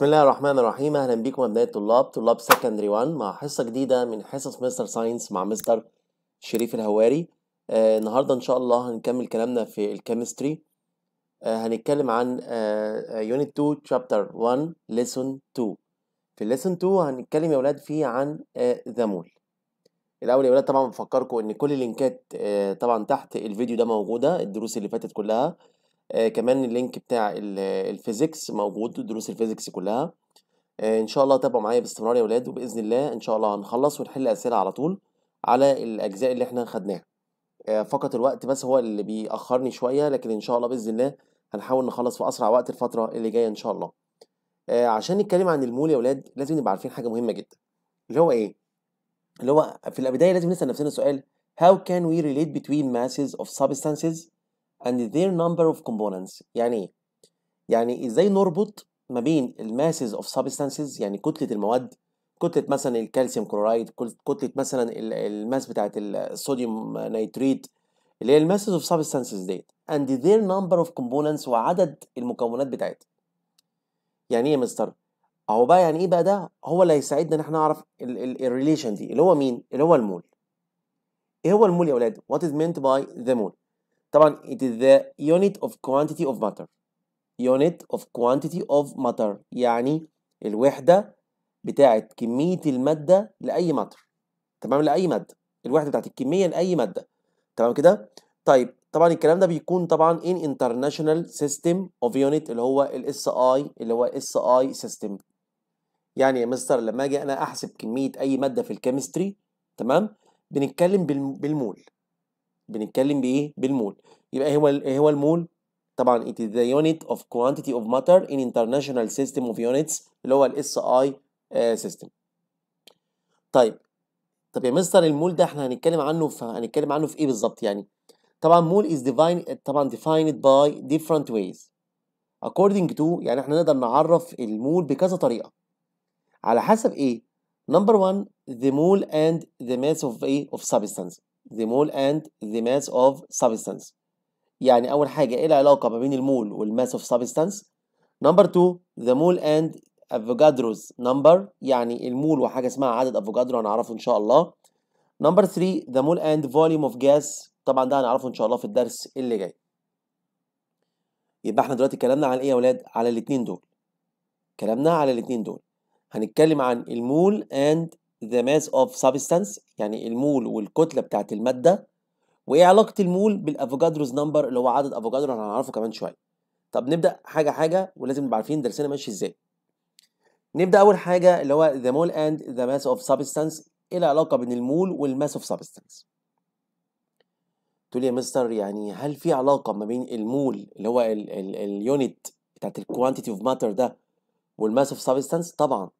بسم الله الرحمن الرحيم اهلا بيكم ابناء الطلاب طلاب سكندري 1 مع حصه جديده من حصص مستر ساينس مع مستر شريف الهواري آه النهارده ان شاء الله هنكمل كلامنا في الكيمستري آه هنتكلم عن يونت 2 شابتر 1 ليسون 2 في ليسون 2 هنتكلم يا اولاد فيه عن آه ذا مول الاول يا اولاد طبعا بفكركم ان كل اللينكات آه طبعا تحت الفيديو ده موجوده الدروس اللي فاتت كلها آه، كمان اللينك بتاع الفيزيكس موجود دروس الفيزيكس كلها آه، ان شاء الله تابعوا معايا باستمرار يا اولاد وباذن الله ان شاء الله هنخلص ونحل اسئله على طول على الاجزاء اللي احنا خدناها آه، فقط الوقت بس هو اللي بيأخرني شويه لكن ان شاء الله باذن الله هنحاول نخلص في اسرع وقت الفتره اللي جايه ان شاء الله عشان نتكلم عن المول يا اولاد لازم نبقى عارفين حاجه مهمه جدا اللي هو ايه اللي هو في البدايه لازم نسال نفسنا سؤال how can we relate between masses of substances and their number of components يعني ايه؟ يعني ازاي نربط ما بين الماسز اوف سبستانسز يعني كتله المواد كتله مثلا الكالسيوم كلورايد كتله مثلا الماس بتاعه الصوديوم نيتريت اللي هي الماسز اوف سبستانسز ديت and their number of components وعدد المكونات بتاعتها يعني ايه يا مستر اهو بقى يعني ايه بقى ده هو اللي هيساعدنا ان احنا نعرف الريليشن دي اللي هو مين اللي هو المول ايه هو المول يا اولاد what is meant by the mole طبعا it is the unit of quantity of matter unit of quantity of matter يعني الوحدة بتاعة كمية المادة لأي ماتر تمام لأي مادة الوحدة بتاعة الكمية لأي مادة تمام كده طيب طبعا الكلام ده بيكون طبعا in international system of unit اللي هو ال SI اللي هو SI system يعني يا مستر لما اجي انا احسب كمية اي مادة في الكيمستري تمام بنتكلم بالمول بنتكلم بايه بالمول يبقى هو هو المول طبعا it is the unit of quantity of matter in international system of units اللي هو ال SI آه، system طيب طب يا مستر المول ده احنا هنتكلم عنه في هنتكلم عنه في ايه بالظبط يعني طبعا مول is divine طبعا defined by different ways according to يعني احنا نقدر نعرف المول بكذا طريقه على حسب ايه number one the mole and the mass of ايه of substance the mole and the mass of substance يعني أول حاجة إيه العلاقة ما بين المول والماس of substance number two the mole and افوكادروز number يعني المول وحاجة اسمها عدد أفوجادرو هنعرفه إن شاء الله number three the mole and volume of gas طبعا ده هنعرفه إن شاء الله في الدرس اللي جاي يبقى احنا دلوقتي اتكلمنا عن ايه يا ولاد على الاتنين دول كلامنا على الاتنين دول هنتكلم عن المول and the mass of substance يعني المول والكتلة بتاعت المادة وايه علاقة المول بالأفوجادروز نمبر اللي هو عدد أفوجادرو هنعرفه كمان شوية طب نبدأ حاجة حاجة ولازم نبقى عارفين درسنا ماشي ازاي نبدأ أول حاجة اللي هو the mole and the mass of substance إيه العلاقة بين المول والماس of substance تقول يا مستر يعني هل في علاقة ما بين المول اللي هو اليونت بتاعت الكوانتيتي اوف ماتر ده والماس اوف سبستانس طبعا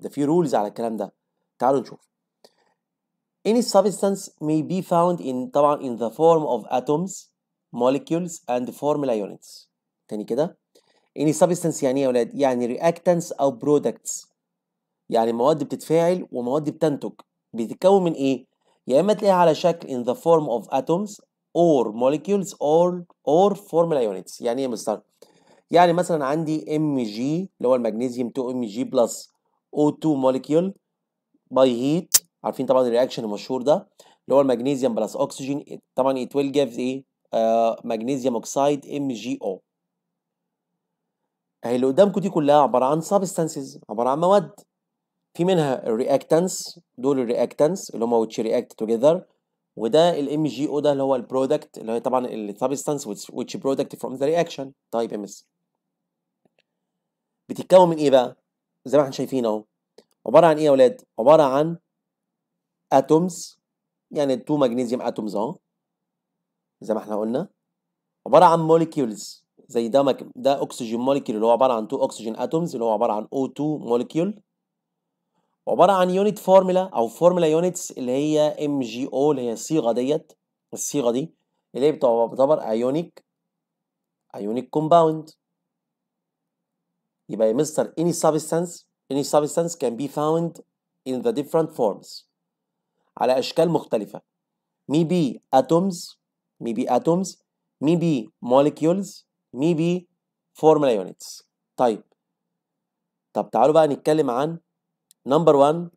ده في رولز على الكلام ده تعالوا نشوف any substance may be found in طبعا in the form of atoms molecules and formula units تاني كده any substance يعني ايه يا ولاد يعني reactants او products يعني مواد بتتفاعل ومواد بتنتج بتتكون من ايه يا اما تلاقيها على شكل in the form of atoms or molecules or or formula units يعني ايه مستر يعني مثلا عندي mg اللي هو المغنيسيوم 2 mg plus O2 molecule باي هيت عارفين طبعا الرياكشن المشهور ده اللي هو المغنيسيوم بلس اكسجين طبعا it will give ايه مغنيسيوم اوكسايد ام جي او اهي اللي قدامكم دي كلها عباره عن سبستانسز عباره عن مواد في منها الرياكتانس دول الرياكتانس اللي هم which react together وده الام جي او ده اللي هو البرودكت اللي هي طبعا السبستانس which product from the reaction طيب يا بتتكون من ايه بقى زي ما احنا شايفين اهو عباره عن ايه يا اولاد عباره عن اتومز يعني تو ماجنيزيوم اتومز اهو زي ما احنا قلنا عباره عن موليكيولز زي ده مك... ده اكسجين موليكيول اللي هو عباره عن تو اكسجين اتومز اللي هو عباره عن O2 موليكيول عباره عن يونت فورمولا او فورمولا يونتس اللي هي ام جي او اللي هي الصيغه ديت الصيغه دي اللي هي بتعتبر ايونيك ايونيك كومباوند يبقى يا مستر اني سبستانس any substance can be found in the different forms على أشكال مختلفة maybe atoms maybe atoms maybe molecules maybe formula units طيب طب تعالوا بقى نتكلم عن number one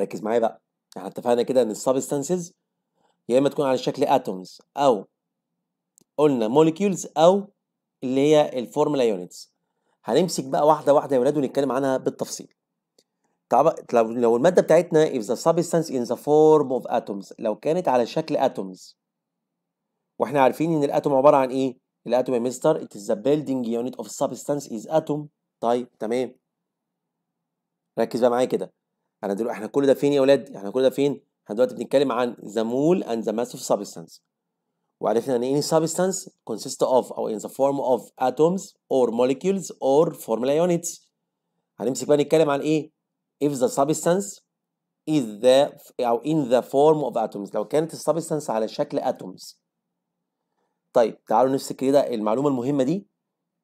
ركز معايا بقى احنا اتفقنا كده ان substances يا اما تكون على شكل atoms او قلنا molecules او اللي هي الفورمولا يونتس هنمسك بقى واحده واحده يا ولاد ونتكلم عنها بالتفصيل لو لو الماده بتاعتنا if the substance in the form of atoms لو كانت على شكل atoms واحنا عارفين ان الاتوم عباره عن ايه الاتوم يا مستر it is the building unit of substance is atom طيب تمام ركز بقى معايا كده انا دلوقتي احنا كل ده فين يا ولاد احنا كل ده فين احنا دلوقتي بنتكلم عن the mole and the mass of substance وعرفنا ان any substance consists of او in the form of atoms or molecules or formula units هنمسك بقى نتكلم عن ايه if the substance is the او in the form of atoms لو كانت substance على شكل atoms طيب تعالوا نمسك كده المعلومه المهمه دي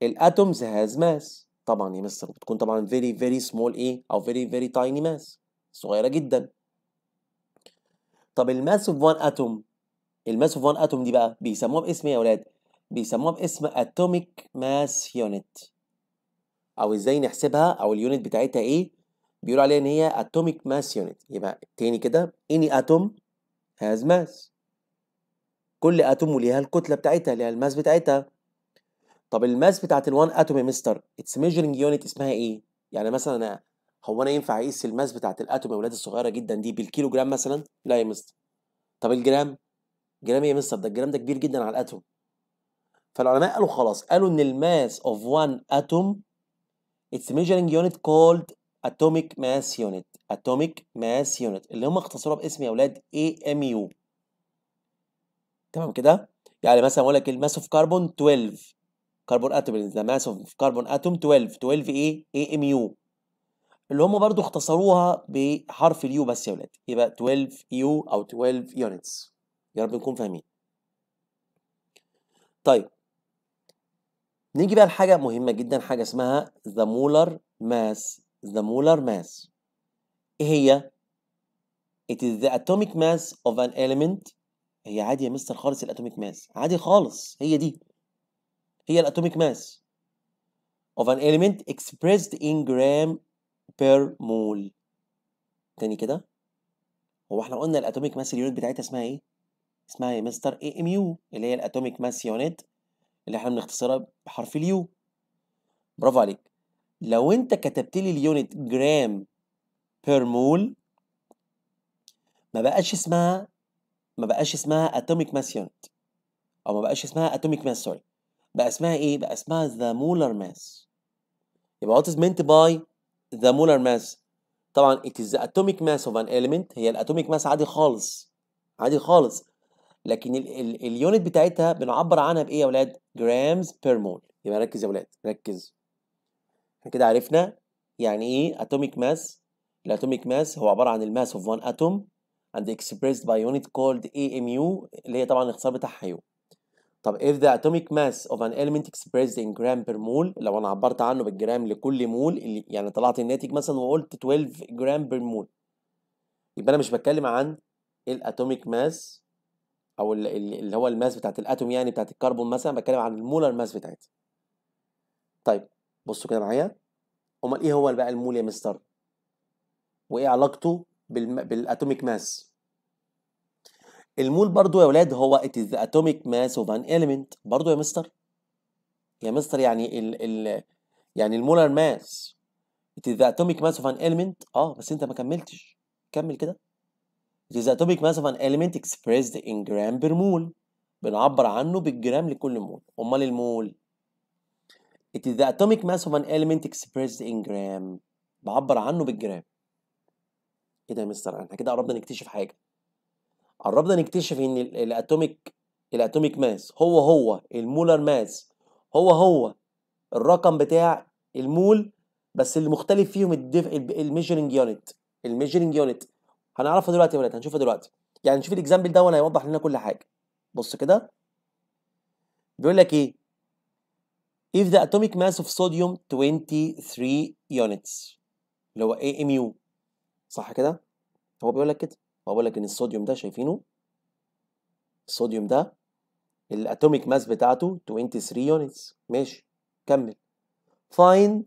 الاتومز هاز mass طبعا يا مستر بتكون طبعا very very small ايه او very very tiny mass صغيره جدا طب الماس of one atom الماس اوف 1 اتوم دي بقى بيسموها باسم ايه يا اولاد بيسموها باسم اتوميك ماس يونت او ازاي نحسبها او اليونت بتاعتها ايه بيقولوا عليها ان هي اتوميك ماس يونت يبقى تاني كده اني اتوم هاز ماس كل اتوم وليها الكتله بتاعتها ليها الماس بتاعتها طب الماس بتاعت الوان اتوم يا مستر اتس ميجرنج يونت اسمها ايه يعني مثلا أنا هو انا ينفع اقيس الماس بتاعت الاتوم يا ولاد الصغيره جدا دي بالكيلو جرام مثلا لا يا مستر طب الجرام جرام ايه يا مستر ده الجرام ده كبير جدا على الاتوم فالعلماء قالوا خلاص قالوا ان الماس اوف وان اتوم اتس ميجرنج يونت كولد اتوميك ماس يونت اتوميك ماس يونت اللي هم اختصروها باسم يا اولاد اي ام يو تمام كده يعني مثلا اقول لك الماس اوف كربون 12 كربون اتوم ذا ماس اوف كربون اتوم 12 12 ايه اي ام يو اللي هم برضو اختصروها بحرف اليو بس يا اولاد يبقى 12 يو او 12 يونتس يا رب نكون فاهمين طيب نيجي بقى لحاجة مهمة جدا حاجة اسمها ذا مولر ماس ذا مولر ماس ايه هي؟ It is the atomic mass of an element هي عادي يا مستر خالص الاتوميك ماس عادي خالص هي دي هي الاتوميك ماس of an element expressed in gram per mole تاني كده هو احنا قلنا الاتوميك ماس اليونت بتاعتها اسمها ايه؟ اسمها إيه؟ مستر اي ام يو اللي هي الاتوميك ماس يونت اللي احنا بنختصرها بحرف اليو برافو عليك لو انت كتبت لي اليونت جرام بير مول ما بقاش اسمها ما بقاش اسمها اتوميك ماس يونت او ما بقاش اسمها اتوميك ماس سوري بقى اسمها ايه بقى اسمها ذا مولر ماس يبقى وات از مينت باي ذا مولر ماس طبعا it is the atomic mass of an element هي الاتوميك ماس عادي خالص عادي خالص لكن اليونت بتاعتها بنعبر عنها بايه يا اولاد جرامز بير مول يبقى ركز يا اولاد ركز احنا كده عرفنا يعني ايه اتوميك ماس الاتوميك ماس هو عباره عن الماس اوف وان اتوم and expressed by unit called AMU اللي هي طبعا الاختصار بتاعها يو طب if the atomic mass of an element expressed in gram per mole لو انا عبرت عنه بالجرام لكل مول يعني طلعت الناتج مثلا وقلت 12 جرام بير مول يبقى انا مش بتكلم عن الاتوميك ماس او اللي هو الماس بتاعت الاتوم يعني بتاعت الكربون مثلا بتكلم عن المولر ماس بتاعتها طيب بصوا كده معايا امال ايه هو بقى المول يا مستر وايه علاقته بالم... بالاتوميك ماس المول برضو يا ولاد هو it is the atomic mass of an element برضو يا مستر يا مستر يعني ال ال يعني المولر ماس it is the atomic mass of an element اه بس انت ما كملتش كمل كده It is atomic mass of an element expressed in gram per mole. بنعبر عنه بالجرام لكل مول. أمال المول؟ It is the atomic mass of an element expressed in gram. بعبر عنه بالجرام. ايه ده يا مستر احنا كده قربنا نكتشف حاجة. قربنا نكتشف إن الأتوميك الأتوميك ماس هو هو المولر ماس هو هو الرقم بتاع المول بس اللي مختلف فيهم الميجرنج يونت الميجرنج يونت هنعرفها دلوقتي يا ولاد هنشوفها دلوقتي يعني نشوف الاكزامبل ده وانا هيوضح لنا كل حاجه بص كده بيقول لك ايه if the atomic mass of sodium 23 units اللي هو AMU صح كده هو بيقول لك كده هو بيقول لك ان الصوديوم ده شايفينه الصوديوم ده الاتوميك ماس بتاعته 23 يونتس ماشي كمل find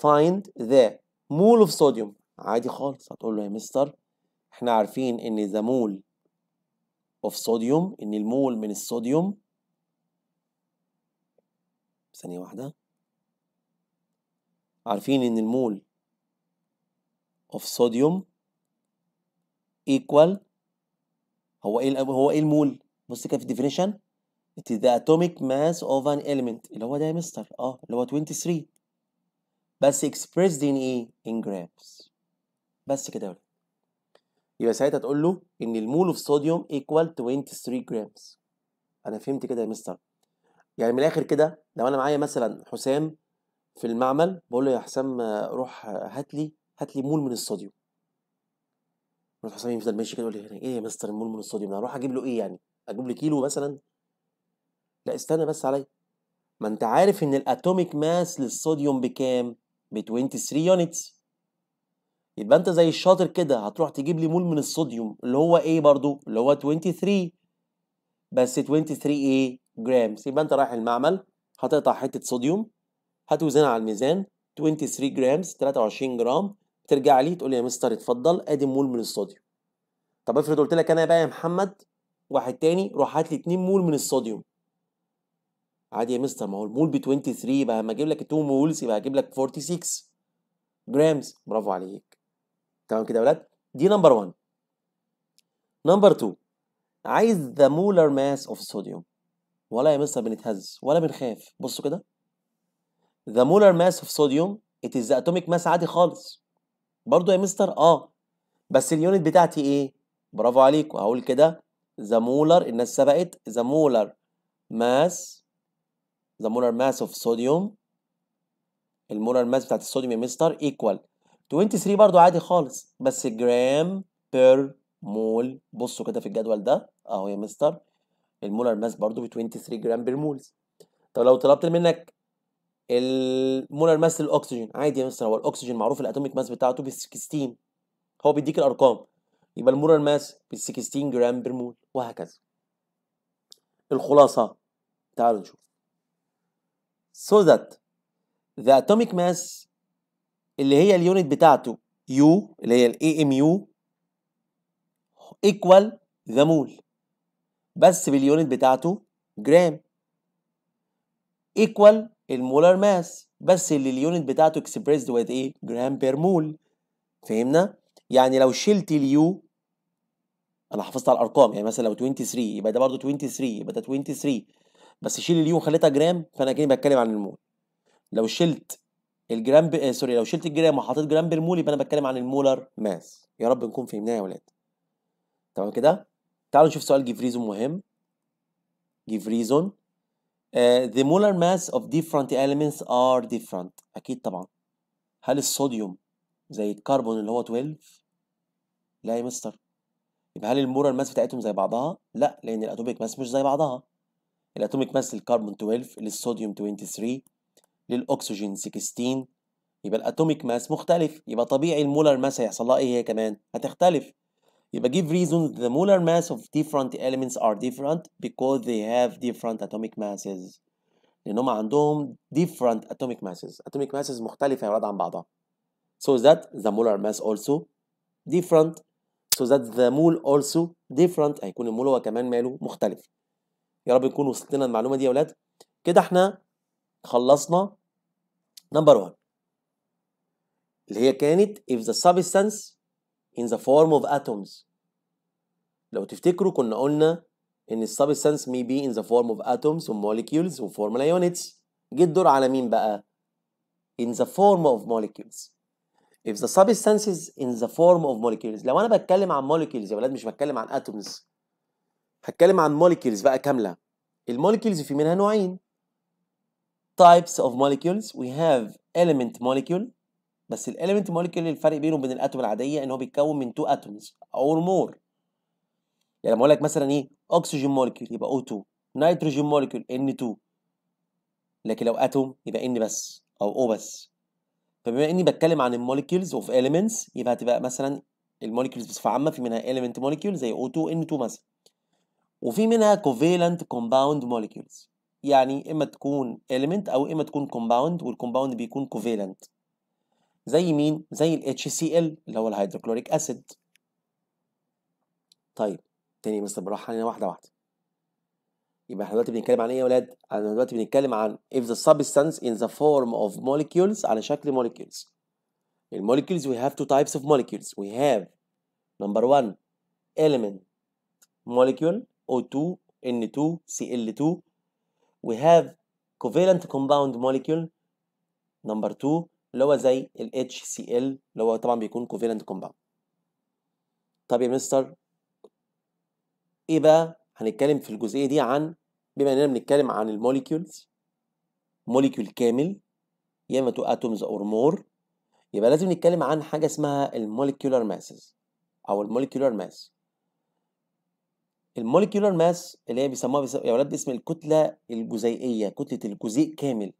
find the mole of sodium عادي خالص هتقول له يا مستر احنا عارفين ان ذا مول اوف صوديوم ان المول من الصوديوم ثانية واحدة عارفين ان المول اوف صوديوم equal هو ايه هو ايه المول؟ بص كده في الديفينيشن it is the atomic mass of an element اللي هو ده يا مستر اه اللي هو 23 بس expressed in ايه؟ in grams بس كده يا ولاد يبقى ساعتها تقول له ان المول اوف صوديوم ايكوال 23 جرامز انا فهمت كده يا مستر يعني من الاخر كده لو انا معايا مثلا حسام في المعمل بقول له يا حسام روح هات لي هات لي مول من الصوديوم روح حسام يفضل ماشي كده يقول لي ايه يا مستر المول من الصوديوم انا اروح اجيب له ايه يعني اجيب له كيلو مثلا لا استنى بس عليا ما انت عارف ان الاتوميك ماس للصوديوم بكام ب 23 يونتس يبقى انت زي الشاطر كده هتروح تجيب لي مول من الصوديوم اللي هو ايه برضو اللي هو 23 بس 23 ايه جرامز يبقى انت رايح المعمل هتقطع حته صوديوم هتوزنها على الميزان 23 جرامز 23 جرام ترجع لي تقول لي يا مستر اتفضل ادي مول من الصوديوم طب افرض قلت لك انا بقى يا محمد واحد تاني روح هات لي 2 مول من الصوديوم عادي يا مستر ما هو المول ب 23 يبقى لما اجيب لك 2 مولز يبقى هجيب لك 46 جرامز برافو عليك تمام كده يا ولاد دي نمبر 1 نمبر 2 عايز ذا مولر ماس اوف الصوديوم ولا يا مستر بنتهز ولا بنخاف بصوا كده ذا مولر ماس اوف صوديوم ات از اتوميك ماس عادي خالص برضو يا مستر اه بس اليونت بتاعتي ايه برافو عليكم هقول كده ذا مولر الناس سبقت ذا مولر ماس ذا مولر ماس اوف صوديوم المولر ماس بتاعت الصوديوم يا مستر ايكوال 23 برضو عادي خالص بس جرام بير مول بصوا كده في الجدول ده اهو يا مستر المولر ماس برضو ب 23 جرام بير مولز طب لو طلبت منك المولر ماس للاكسجين عادي يا مستر هو الاكسجين معروف الاتوميك ماس بتاعته ب 16 هو بيديك الارقام يبقى المولر ماس ب 16 جرام بير مول وهكذا الخلاصه تعالوا نشوف so that the atomic mass اللي هي اليونت بتاعته يو اللي هي الاي ام يو ايكوال ذا مول بس باليونت بتاعته جرام ايكوال المولر ماس بس اللي اليونت بتاعته اكسبريسد وات ايه جرام بير مول فهمنا يعني لو شلت اليو انا حافظت على الارقام يعني مثلا لو 23 يبقى ده برضه 23 يبقى ده 23 بس شيل اليو وخليتها جرام فانا كاني بتكلم عن المول لو شلت الجرام ب... آه سوري لو شلت الجرام وحطيت جرام بالمول يبقى انا بتكلم عن المولر ماس يا رب نكون فهمناها يا ولاد تمام كده تعالوا نشوف سؤال جيفريزون مهم جيفريزون Uh, the molar mass of different elements are different اكيد طبعا هل الصوديوم زي الكربون اللي هو 12 لا يا مستر يبقى هل المولر ماس بتاعتهم زي بعضها لا لان الاتوميك ماس مش زي بعضها الاتوميك ماس للكربون 12 للصوديوم 23 للاكسجين 16 يبقى الاتوميك ماس مختلف يبقى طبيعي المولر ماس هيحصل لها ايه هي كمان هتختلف يبقى give reasons the molar mass of different elements are different because they have different atomic masses لأن لأنهم عندهم different atomic masses atomic masses مختلفة يا ولاد عن بعضها so that the molar mass also different so that the mole also different هيكون المول هو كمان ماله مختلف يا رب يكون وصلت لنا المعلومة دي يا ولاد كده احنا خلصنا نمبر 1 اللي هي كانت if the substance in the form of atoms لو تفتكروا كنا قلنا ان substance may be in the form of atoms و molecules و formula units جه الدور على مين بقى in the form of molecules if the substance is in the form of molecules لو انا بتكلم عن molecules يا ولاد مش بتكلم عن atoms هتكلم عن molecules بقى كامله المولكيولز في منها نوعين types of molecules we have element molecule بس ال element molecule الفرق بينه وبين الاتوم العاديه ان هو بيتكون من two atoms or more يعني لما اقول لك مثلا ايه اكسجين molecule يبقى O2 نيتروجين molecule N2 لكن لو اتوم يبقى N بس او O بس فبما اني بتكلم عن molecules اوف elements يبقى هتبقى مثلا المولكيولز بصفه عامه في منها element molecule زي O2 N2 مثلا وفي منها covalent compound molecules يعني اما تكون element او اما تكون compound والكومباوند بيكون covalent زي مين زي ال HCl اللي هو الهيدروكلوريك اسيد طيب تاني مستر بروح علينا واحده واحده يبقى احنا دلوقتي بنتكلم عن ايه يا ولاد؟ احنا دلوقتي بنتكلم عن if the substance in the form of molecules على شكل molecules. molecules we have two types of molecules. We have number one element molecule O2 N2 Cl2 we have covalent compound molecule number 2 اللي هو زي ال HCl اللي هو طبعا بيكون covalent compound طب يا مستر ايه بقى هنتكلم في الجزئيه دي عن بما اننا بنتكلم عن المولكيولز موليكيول كامل يا اما تو اتومز اور مور يبقى لازم نتكلم عن حاجه اسمها الموليكيولار ماسز او الموليكيولار ماس الموليكيولر ماس اللي هي بيسموها يا ولاد باسم الكتله الجزيئيه كتله الجزيء كامل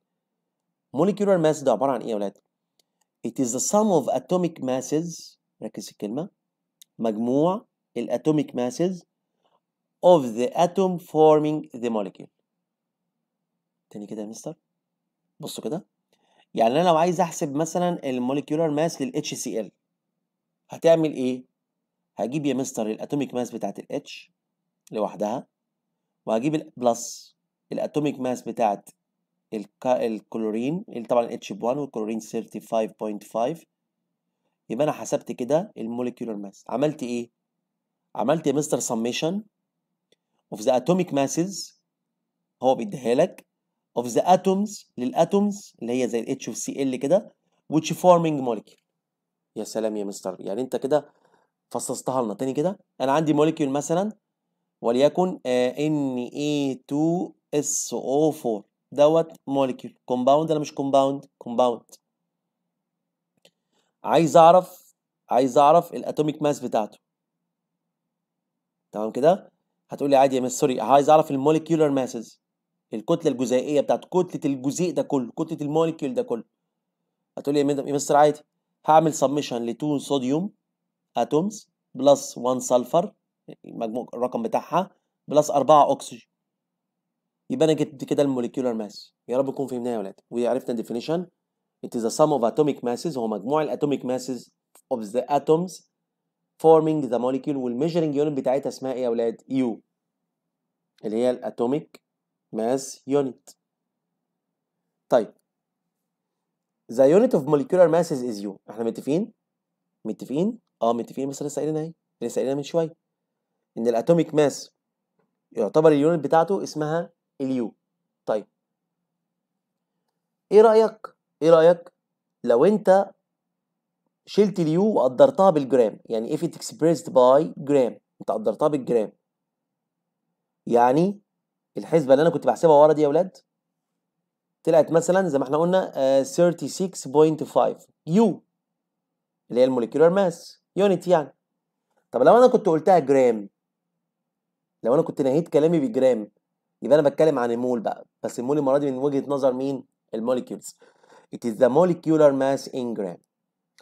موليكيولر ماس ده عباره عن ايه يا ولاد it is the sum of atomic masses ركز في الكلمه مجموع الاتوميك masses of the atom forming the molecule تاني كده يا مستر بصوا كده يعني انا لو عايز احسب مثلا الموليكيولر ماس لل HCl هتعمل ايه هجيب يا مستر الاتوميك ماس بتاعت ال H لوحدها وهجيب البلس الاتوميك ماس بتاعت الكلورين اللي طبعا اتش ب 1 والكلورين 35.5 يبقى انا حسبت كده الموليكيولر ماس عملت ايه عملت يا مستر سميشن اوف ذا اتوميك ماسز هو بيديها لك اوف ذا اتومز للاتومز اللي هي زي الاتش اوف سي ال كده which forming molecule يا سلام يا مستر يعني انت كده فصصتها لنا تاني كده انا عندي موليكيول مثلا وليكن ان اي 2 اس او 4 دوت موليكيول كومباوند ولا مش كومباوند كومباوند عايز اعرف عايز اعرف الاتوميك ماس بتاعته تمام كده هتقول لي عادي يا مس سوري عايز اعرف الموليكيولر ماسز الكتله الجزيئيه بتاعت كتله الجزيء ده كله كتله الموليكيول ده كله هتقول لي يا مستر عادي هعمل سبميشن لتو صوديوم اتومز بلس 1 سلفر المجموع الرقم بتاعها بلس 4 اكسجين يبقى انا جبت كده الموليكيولر ماس يا رب يكون فهمناها يا ولاد وعرفنا الديفينيشن It is the sum of atomic masses هو مجموع الاتوميك ماسز of the atoms forming the molecule والميجرنج يونت بتاعتها اسمها ايه يا ولاد؟ يو اللي هي الاتوميك ماس يونت طيب the unit of molecular masses is u احنا متفقين؟ متفقين؟ اه متفقين بس لسه قايلينها ايه؟ لسه قايلينها من شويه ان الاتوميك ماس يعتبر اليونت بتاعته اسمها اليو طيب ايه رايك ايه رايك لو انت شلت اليو وقدرتها بالجرام يعني if it expressed by جرام انت قدرتها بالجرام يعني الحسبه اللي انا كنت بحسبها ورا دي يا اولاد طلعت مثلا زي ما احنا قلنا uh, 36.5 يو اللي هي الموليكيولار ماس يونت يعني طب لو انا كنت قلتها جرام لو انا كنت نهيت كلامي بجرام يبقى انا بتكلم عن المول بقى بس المول المره دي من وجهه نظر مين الموليكيولز it is the molecular mass in gram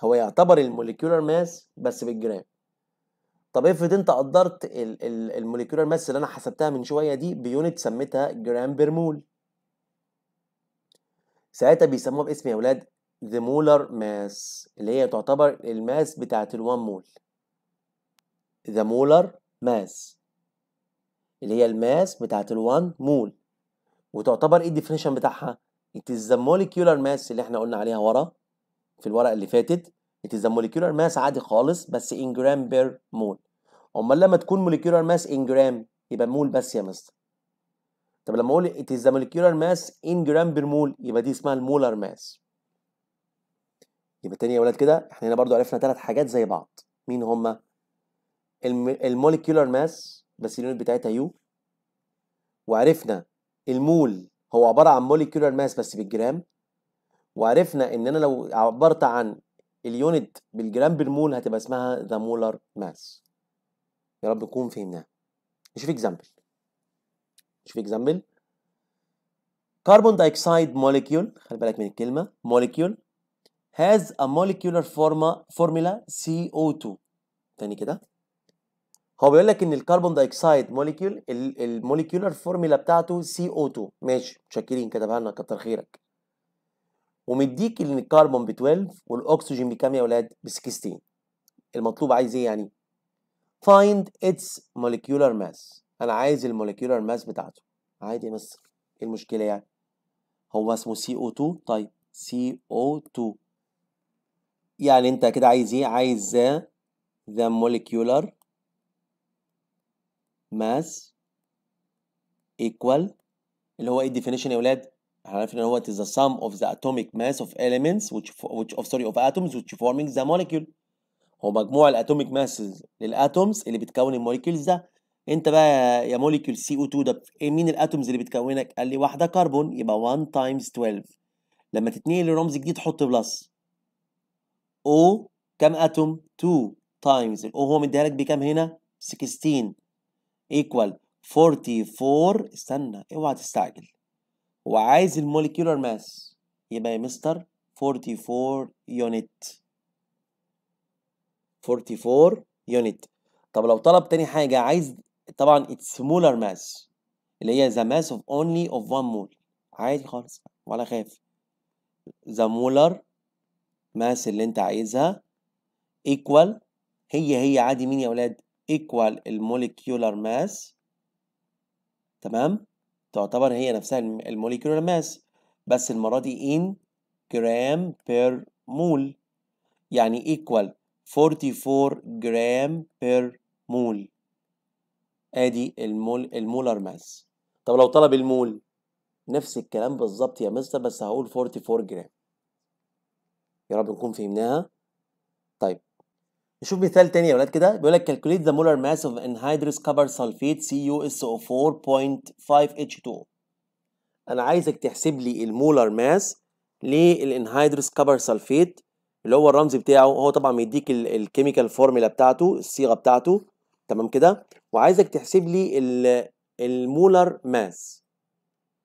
هو يعتبر الموليكيولر ماس بس بالجرام طب افرض انت قدرت الموليكيولر ماس اللي انا حسبتها من شويه دي بيونت سميتها جرام بير مول ساعتها بيسموها باسم يا ولاد ذا مولر ماس اللي هي تعتبر الماس بتاعت ال1 مول ذا مولر ماس اللي هي الماس بتاعه ال1 مول وتعتبر ايه الديفينيشن بتاعها it is the molecular mass اللي احنا قلنا عليها ورا في الورقه اللي فاتت it is the molecular mass عادي خالص بس ان جرام بير مول امال لما تكون molecular mass ان جرام يبقى مول بس يا مستر طب لما اقول it is the molecular mass ان جرام per يبقى دي اسمها المولر ماس يبقى تاني يا ولاد كده احنا هنا برضو عرفنا ثلاث حاجات زي بعض مين هما الموليكيولار ماس بس اليونت بتاعتها يو وعرفنا المول هو عباره عن موليكيولر ماس بس بالجرام وعرفنا ان انا لو عبرت عن اليونت بالجرام بالمول هتبقى اسمها ذا مولر ماس يا رب نكون فهمناها نشوف اكزامبل نشوف اكزامبل كربون دايكسايد موليكيول خلي بالك من الكلمه موليكيول has a molecular forma formula CO2 تاني كده هو بيقول لك ان الكربون دايكسايد موليكيول الموليكيولر فورميلا بتاعته سي او 2 ماشي متشكرين كتبها لنا كتر خيرك ومديك ان الكربون ب 12 والاكسجين بكام يا اولاد ب 16 المطلوب عايز ايه يعني find its molecular mass انا عايز الموليكيولر ماس بتاعته عادي يا مستر ايه المشكله يعني هو اسمه سي او 2 طيب سي او 2 يعني انت كده عايز ايه عايز ذا موليكيولر ماس ايكوال اللي هو ايه الديفينيشن يا ولاد؟ احنا عارفين ان هو is the sum of the atomic mass of elements which which of sorry of atoms which forming the molecule هو مجموع الاتوميك ماسز للاتومز اللي بتكون الموليكيولز ده انت بقى يا موليكيول سي او 2 ده ايه مين الاتومز اللي بتكونك؟ قال لي واحده كربون يبقى 1 تايمز 12 لما تتنقل لرمز جديد حط بلس او كام اتوم؟ 2 تايمز الاو هو مديها لك بكام هنا؟ 16 equal 44 استنى اوعى تستعجل وعايز المولكيولر الموليكيولر ماس يبقى يا مستر 44 يونت 44 يونت طب لو طلب تاني حاجة عايز طبعا its مولر mass اللي هي the mass of only of one mole عادي خالص ولا خاف the molar mass اللي انت عايزها equal هي هي عادي مين يا ولاد equal الموليكيولار ماس تمام تعتبر هي نفسها الموليكيولار ماس بس المرة دي in جرام بير مول يعني equal 44 جرام بير مول ادي المول المولر ماس طب لو طلب المول نفس الكلام بالظبط يا مستر بس هقول 44 جرام يا رب نكون فهمناها طيب نشوف مثال تاني يا ولاد كده بيقول لك calculate the molar mass of anhydrous copper sulfate CuSO4.5 H2O انا عايزك تحسب لي المولر ماس للانهيدروس كبر سلفيت اللي هو الرمز بتاعه هو طبعا بيديك الكيميكال فورميلا بتاعته الصيغه بتاعته تمام كده وعايزك تحسب لي المولر ماس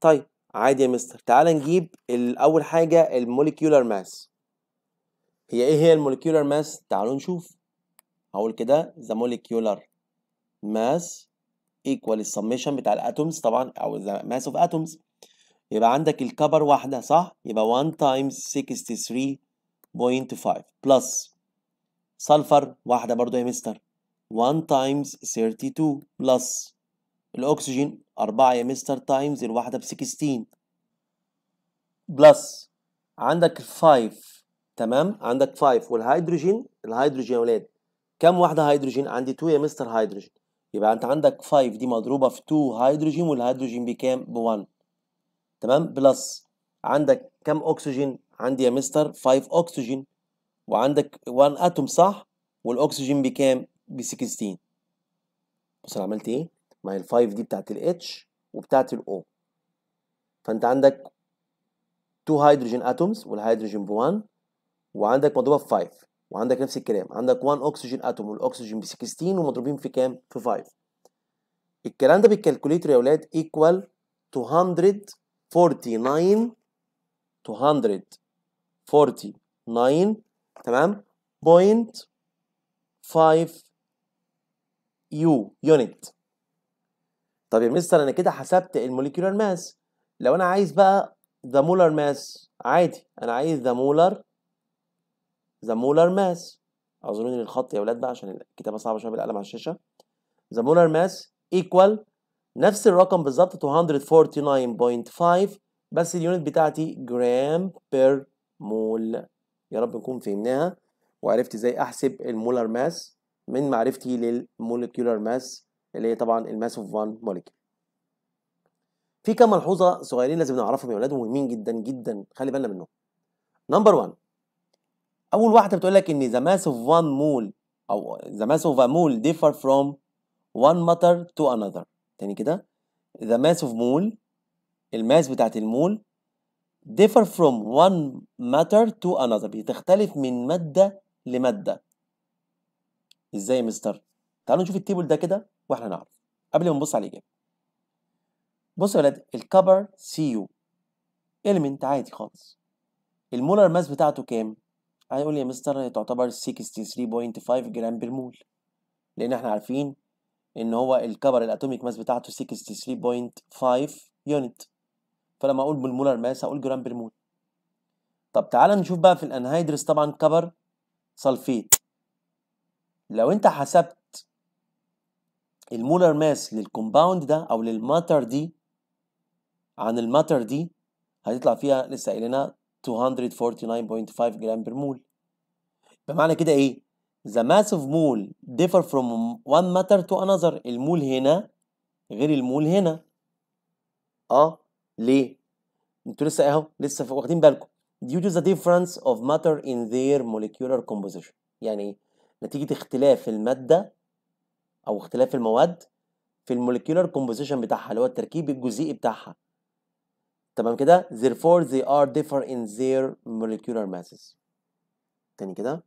طيب عادي يا مستر تعال نجيب اول حاجه الموليكيولر ماس هي ايه هي الموليكيولر ماس تعالوا نشوف هقول كده ذا موليكيولار ماس ايكوال السميشن بتاع الاتومز طبعا او ذا ماس اوف اتومز يبقى عندك الكبر واحده صح يبقى 1 تايمز 63.5 بلس سلفر واحده برضو يا مستر 1 تايمز 32 بلس الاكسجين 4 يا مستر تايمز الواحده ب 16 بلس عندك 5 تمام عندك 5 والهيدروجين الهيدروجين يا ولاد كم واحده هيدروجين عندي 2 يا مستر هيدروجين يبقى انت عندك 5 دي مضروبه في 2 هيدروجين والهيدروجين بكام ب 1 تمام بلس عندك كم اكسجين عندي يا مستر 5 اكسجين وعندك 1 اتوم صح والاكسجين بكام ب 16 بص انا عملت ايه ما هي ال 5 دي بتاعت ال H وبتاعت ال O فانت عندك 2 هيدروجين اتومز والهيدروجين ب 1 وعندك مضروبه في 5 وعندك نفس الكلام عندك 1 اكسجين اتوم والاكسجين ب 16 ومضروبين في كام في 5 الكلام ده بالكالكوليتر يا اولاد ايكوال 249 249 تمام بوينت 5 يو يونت طب يا مستر انا كده حسبت الموليكيولار ماس لو انا عايز بقى ذا مولر ماس عادي انا عايز ذا مولر ذا مولر ماس اعذروني للخط يا اولاد بقى عشان الكتابه صعبه شويه بالقلم على الشاشه ذا مولر ماس ايكوال نفس الرقم بالظبط 249.5 بس اليونت بتاعتي جرام بير مول يا رب نكون فهمناها وعرفت ازاي احسب المولر ماس من معرفتي للمولكيولر ماس اللي هي طبعا الماس اوف 1 مولكيول في كام ملحوظه صغيرين لازم نعرفهم يا اولاد ومهمين جدا جدا خلي بالنا منهم نمبر 1 اول واحده بتقول لك ان the mass of one mole او the mass of a mole differ from one matter to another تاني كده the mass of mole الماس بتاعت المول differ from one matter to another بتختلف من مادة لمادة ازاي يا مستر؟ تعالوا نشوف التيبل ده كده واحنا نعرف قبل ما نبص على الإجابة بص يا ولاد الكبر سي يو إيليمنت عادي خالص المولر ماس بتاعته كام؟ هيقول لي يا مستر هي تعتبر 63.5 جرام بير مول لان احنا عارفين ان هو الكبر الاتوميك ماس بتاعته 63.5 يونت فلما اقول بالمولر ماس هقول جرام بير مول طب تعال نشوف بقى في الانهيدرس طبعا كبر سلفيت لو انت حسبت المولر ماس للكومباوند ده او للماتر دي عن الماتر دي هتطلع فيها لسه قايلنا 249.5 جرام برمول مول بمعنى كده ايه the mass of mole differ from one matter to another المول هنا غير المول هنا اه ليه انتوا لسه اهو لسه واخدين بالكم due to the difference of matter in their molecular composition يعني ايه نتيجه اختلاف الماده او اختلاف المواد في المولكيولر كومبوزيشن بتاعها اللي هو التركيب الجزيئي بتاعها تمام كده therefore they are different in their molecular masses تاني كده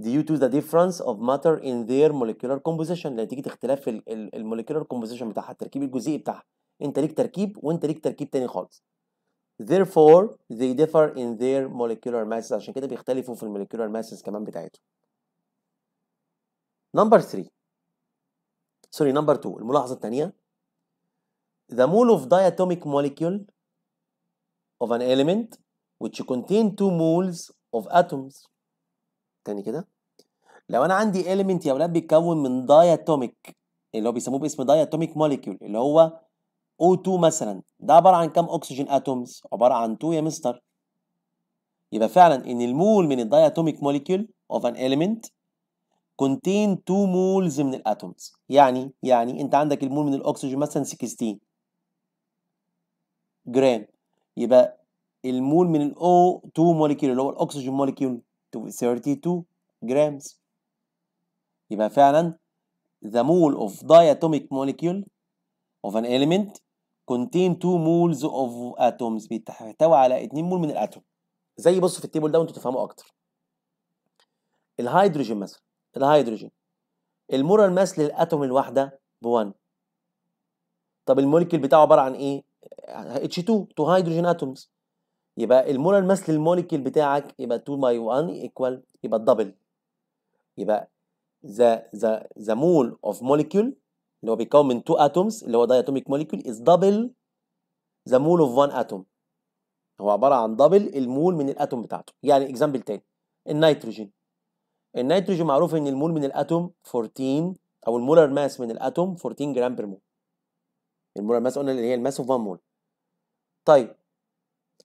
due to the difference of matter in their molecular composition نتيجة اختلاف molecular كومبوزيشن بتاعها التركيب الجزيئي بتاعها انت ليك تركيب وانت ليك تركيب تاني خالص therefore they differ in their molecular masses عشان كده بيختلفوا في molecular masses كمان بتاعتهم number 3 sorry number 2 الملاحظة التانية the mole of diatomic molecule of an element which contain two moles of atoms تاني كده لو انا عندي element يا ولاد بيتكون من diatomic اللي هو بيسموه باسم diatomic molecule اللي هو O2 مثلا ده عباره عن كام اكسجين اتومز عباره عن 2 يا مستر يبقى فعلا ان المول من الدياتوميك موليكيول اوف ان element كونتين 2 مولز من الاتومز يعني يعني انت عندك المول من الاكسجين مثلا 16 جرام يبقى المول من الاو 2 موليكيول اللي هو الاكسجين موليكيول 32 جرامز يبقى فعلا the mole of diatomic molecule of an element contain two moles of atoms بيحتوي على 2 مول من الاتوم زي بصوا في التيبل ده وانتوا تفهموا اكتر الهيدروجين مثلا الهيدروجين المورال ماس للاتوم الواحده ب 1 طب الموليكيول بتاعه عباره عن ايه H2 تو هيدروجين اتومز يبقى المولر ماس للموليكيول بتاعك يبقى 2 باي 1 ايكوال يبقى الدبل يبقى ذا ذا ذا مول اوف موليكيول اللي هو بيتكون من 2 اتومز اللي هو داي اتوميك موليكيول از دبل ذا مول اوف 1 اتوم هو عباره عن دبل المول من الاتوم بتاعته يعني اكزامبل تاني النيتروجين النيتروجين معروف ان المول من الاتوم 14 او المولر ماس من الاتوم 14 جرام بير مول المولر ماس قلنا اللي هي الماس اوف 1 مول طيب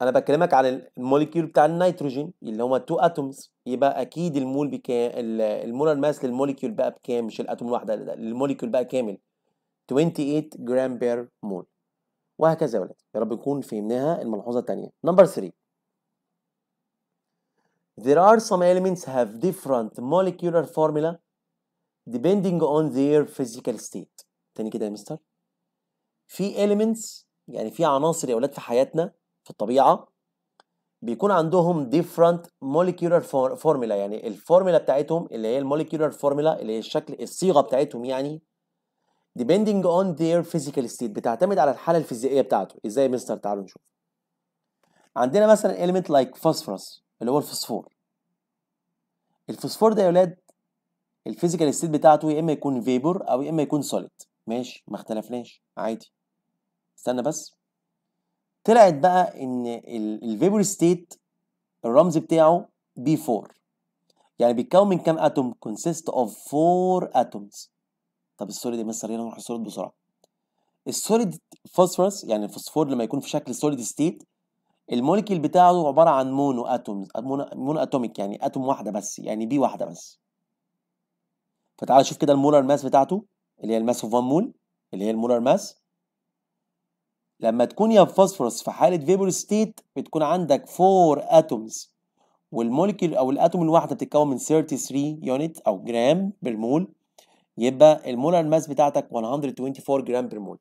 انا بكلمك على الموليكيول بتاع النيتروجين اللي هما تو اتومز يبقى اكيد المول بكام المولر ماس للموليكيول بقى بكام مش الاتوم الواحده الموليكيول بقى كامل 28 جرام بير مول وهكذا يا ولاد يا رب نكون فهمناها الملحوظه الثانيه نمبر 3 There are some elements have different molecular formula depending on their physical state تاني كده يا مستر في elements يعني في عناصر يا اولاد في حياتنا في الطبيعه بيكون عندهم different molecular formula يعني الفورمولا بتاعتهم اللي هي الموليكيولار فورمولا اللي هي الشكل الصيغه بتاعتهم يعني depending on their physical state بتعتمد على الحاله الفيزيائيه بتاعته ازاي مستر تعالوا نشوف عندنا مثلا element like phosphorus اللي هو الفوسفور الفوسفور ده يا ولاد الفيزيكال ستيت بتاعته يا اما يكون فيبور او يا اما يكون سوليد ماشي ما اختلفناش عادي استنى بس طلعت بقى ان الفيبر ستيت الرمز بتاعه بي 4 يعني بيتكون من كام اتوم كونسيست اوف 4 اتومز طب السوليد يا مستر يلا نروح السوليد بسرعه السوليد فوسفورس يعني الفوسفور لما يكون في شكل سوليد ستيت الموليكيول بتاعه عباره عن مونو اتومز مونو اتوميك يعني اتوم واحده بس يعني بي واحده بس فتعال شوف كده المولر ماس بتاعته اللي هي الماس اوف 1 مول اللي هي المولر ماس لما تكون يا فوسفورس في حاله فيبر ستيت بتكون عندك 4 اتومز والمولكيول او الاتوم الواحده بتتكون من 33 يونت او جرام برمول يبقى المولار ماس بتاعتك 124 جرام برمول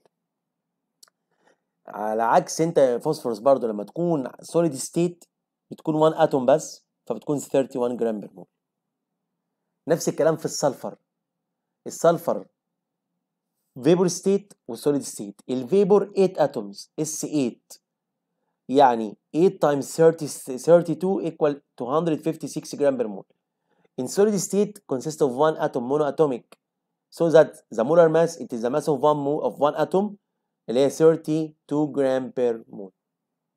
على عكس انت يا فوسفورس برضو لما تكون سوليد ستيت بتكون 1 اتوم بس فبتكون 31 جرام برمول نفس الكلام في السلفر السلفر فيبور ستيت وسوليد ستيت الفيبور 8 اتومز اس 8 يعني 8 times 30 32 equal to 156 gram per mole in solid state consists of one atom monoatomic so that the molar mass it is the mass of one mole of one atom اللي هي 32 gram per mole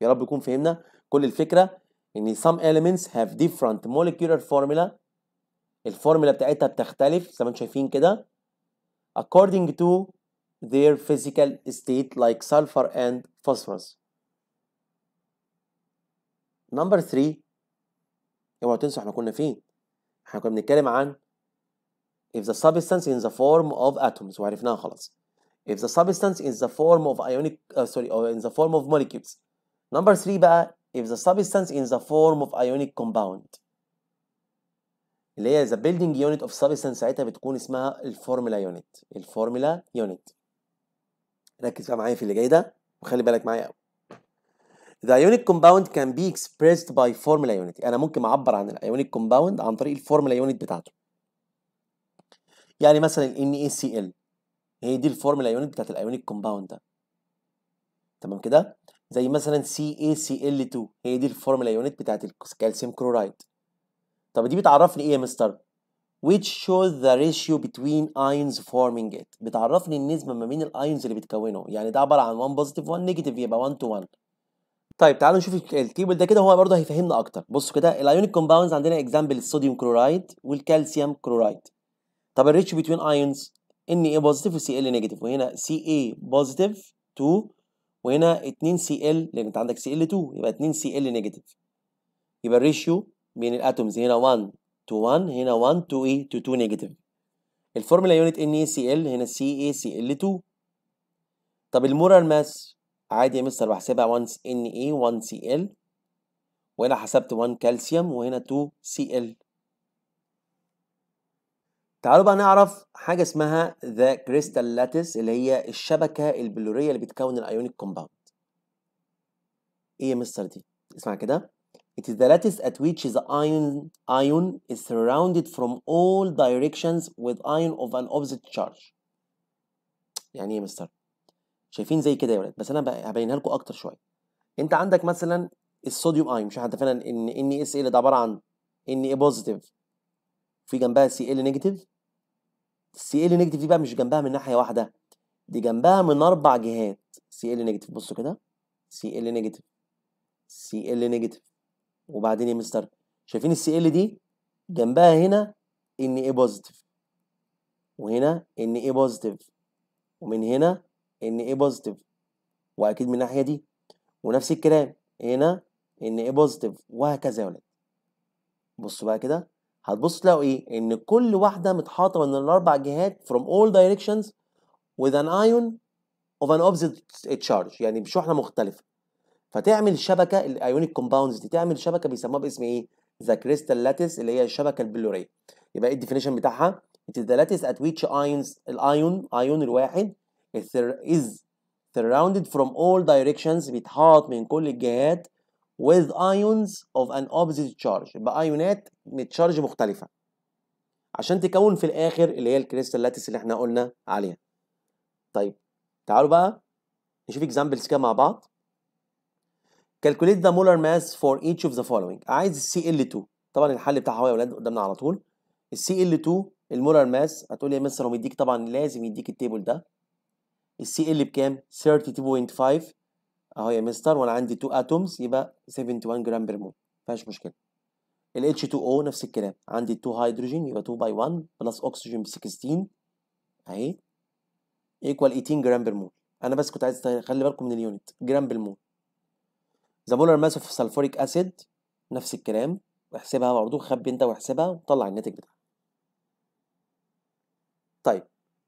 يا رب يكون فهمنا كل الفكره ان some elements have different molecular formula الفورمولا بتاعتها بتختلف زي ما انتم شايفين كده according to their physical state like sulfur and phosphorus. Number 3 اوعوا تنسوا احنا كنا فين احنا كنا بنتكلم عن if the substance in the form of atoms وعرفناها خلاص if the substance is the form of ionic uh, sorry or in the form of molecules number 3 بقى if the substance is the form of ionic compound اللي هي ذا بيلدينج يونت اوف سبستانس ساعتها بتكون اسمها الفورمولا يونت الفورمولا يونت ركز بقى معايا في اللي جاي ده وخلي بالك معايا قوي The ionic compound can be expressed by formula unit انا ممكن اعبر عن الايونيك كومباوند عن طريق الفورمولا يونت بتاعته يعني مثلا ال NaCl هي دي الفورمولا يونت بتاعت الايونيك كومباوند ده تمام كده زي مثلا CaCl2 هي دي الفورمولا يونت بتاعت الكالسيوم كلورايد طب دي بتعرفني ايه يا مستر which shows the ratio between ions forming it بتعرفني النسبة ما بين الايونز اللي بتكونه يعني ده عبارة عن 1 positive 1 negative يبقى 1 to 1 طيب تعالوا نشوف التيبل ده كده هو برضه هيفهمنا اكتر بصوا كده الايونيك كومباوندز عندنا اكزامبل الصوديوم كلورايد والكالسيوم كلورايد طب الريتشو بتوين ايونز ان اي بوزيتيف وسي ال نيجاتيف وهنا سي اي بوزيتيف 2 وهنا 2 سي ال لان انت عندك سي ال 2 يبقى 2 سي ال نيجاتيف يبقى الريشيو بين الاتومز هنا 1 تو 1 هنا 1 تو ايه تو 2 نيجاتيف الفورمولا يونت ان اي سي ال e هنا سي اي سي ال 2 طب المورال ماس عادي يا مستر بحسبها 1 ان اي 1 سي ال وهنا حسبت 1 كالسيوم وهنا 2 سي ال تعالوا بقى نعرف حاجة اسمها ذا كريستال لاتس اللي هي الشبكة البلورية اللي بتكون الايونيك كومباوند. ايه يا مستر دي؟ اسمع كده It is the lattice at which the ion, ion is surrounded from all directions with ion of an opposite charge. يعني ايه مستر؟ شايفين زي كده يا ولاد بس انا هبينها لكم اكتر شويه. انت عندك مثلا الصوديوم ايون مش احنا اتفقنا ان ان اس ال ده عباره عن ان اي بوزيتيف في جنبها سي ال نيجاتيف السي ال نيجاتيف دي بقى مش جنبها من ناحيه واحده دي جنبها من اربع جهات سي ال نيجاتيف بصوا كده سي ال نيجاتيف سي ال نيجاتيف وبعدين ايه مستر شايفين السي ال دي جنبها هنا ان ايه بوزيتيف وهنا ان ايه بوزيتيف ومن هنا ان ايه بوزيتيف واكيد من الناحيه دي ونفس الكلام هنا ان ايه بوزيتيف وهكذا يا ولاد بصوا بقى كده هتبص تلاقوا ايه ان كل واحده متحاطه من الاربع جهات from all directions with an ion of an opposite charge يعني بشحنه مختلفه فتعمل شبكه الايونيك كومباوندز دي تعمل شبكه بيسموها باسم ايه؟ ذا كريستال لاتس اللي هي الشبكه البلوريه يبقى ايه الديفينيشن بتاعها؟ It is the lattice at which ions الايون ايون الواحد is surrounded from all directions بيتحاط من كل الجهات with ions of an opposite charge بايونات من تشارج مختلفه عشان تكون في الاخر اللي هي الكريستال لاتس اللي احنا قلنا عليها طيب تعالوا بقى نشوف اكزامبلز كده مع بعض calculate the molar mass for each of the following عايز السي ال 2 طبعا الحل بتاعها هو يا اولاد قدامنا على طول السي ال 2 المولر ماس هتقول لي يا مستر هو مديك طبعا لازم يديك التيبل ده السي ال بكام 32.5 اهو يا مستر وانا عندي 2 اتومز يبقى 71 جرام بير مول فيهاش مشكله ال H2O نفس الكلام عندي 2 هيدروجين يبقى 2 باي 1 بلس اكسجين ب 16 اهي ايكوال 18 جرام بير مول انا بس كنت عايز خلي بالكم من اليونت جرام مول ذا مولر ماس اوف سلفوريك اسيد نفس الكلام واحسبها برضه خبي انت واحسبها وطلع الناتج بتاعها طيب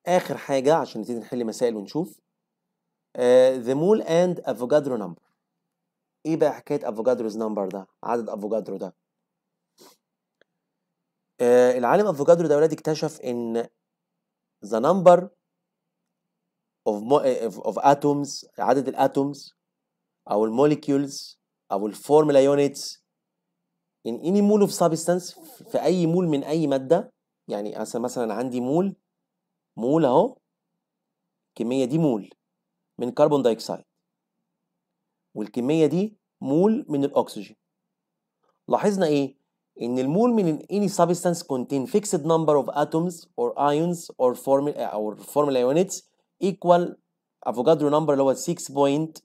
اخر حاجه عشان نبتدي نحل مسائل ونشوف ذا مول اند افوجادرو نمبر ايه بقى حكايه افوجادروز نمبر ده عدد افوجادرو ده آه العالم افوجادرو ده ولادي اكتشف ان the number of, of atoms عدد الاتومز او المولكيولز او الفورمولا يونتس in any mole of substance في اي مول من اي ماده يعني مثلا عندي مول مول اهو الكميه دي مول من كربون دايكسايد والكميه دي مول من الاكسجين لاحظنا ايه ان المول من any substance contain fixed number of atoms or ions or formula or formula units equal افوكادرو number اللي هو 6.0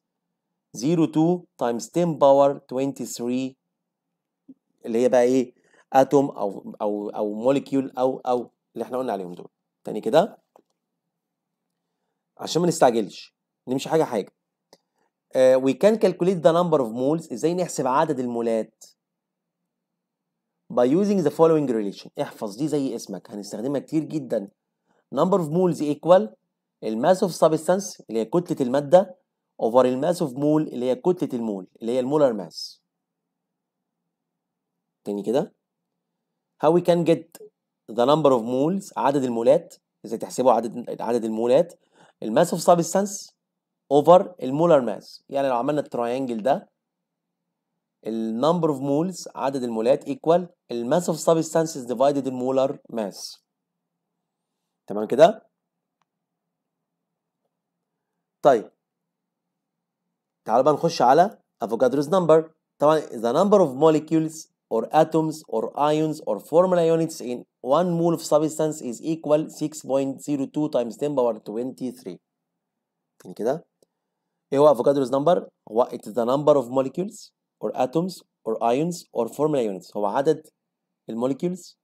2 تايمز 10 باور 23 اللي هي بقى ايه اتوم او او او موليكيول او او اللي احنا قلنا عليهم دول تاني كده عشان ما نستعجلش نمشي حاجه حاجه وي كان كالكوليت ذا نمبر اوف مولز ازاي نحسب عدد المولات by using the following relation احفظ دي زي اسمك هنستخدمها كتير جدا number of moles equal الماس اوف substance اللي هي كتله الماده اوفر الماس اوف مول اللي هي كتله المول اللي هي المولر ماس تاني كده how we can get the number of moles عدد المولات ازاي تحسبوا عدد عدد المولات الماس اوف سبستانس اوفر المولر ماس يعني لو عملنا التراينجل ده النمبر اوف مولز عدد المولات ايكوال الماس اوف سبستانس ديفايدد المولر ماس تمام كده طيب تعالوا بقى نخش على افوكادروز نمبر طبعا the number of molecules or atoms or ions or formula units in one mole of substance is equal 6.02 times 10 power 23 كده ايه هو افوكادروز هو it is the number of molecules or atoms or ions or formula units هو عدد الموليكيولز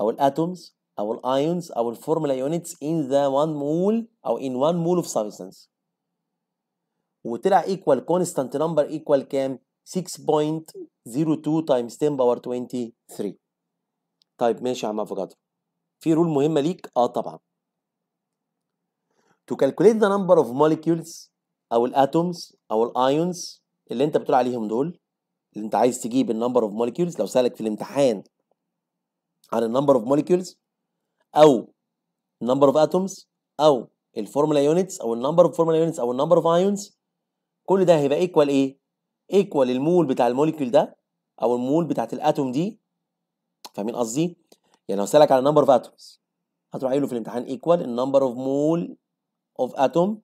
او الاتومز او الايونز او الفورمولا units in the one mole او in one mole of substance وطلع ايكوال كونستانت نمبر ايكوال كام 6.02 تايمز 10 باور 23 طيب ماشي يا عم افوكادرو في رول مهمه ليك اه طبعا to calculate the number of molecules او الاتومز او الايونز اللي انت بتقول عليهم دول اللي انت عايز تجيب النمبر اوف موليكيولز لو سالك في الامتحان عن النمبر اوف موليكيولز او النمبر اوف اتومز او الفورمولا يونتس او النمبر اوف فورمولا يونتس او النمبر اوف ايونز كل ده هيبقى ايكوال ايه ايكوال المول بتاع الموليكيول ده او المول بتاعت الاتوم دي فاهمين قصدي يعني لو سالك على نمبر اوف اتومز هتروح قايله في الامتحان ايكوال النمبر اوف مول اوف اتوم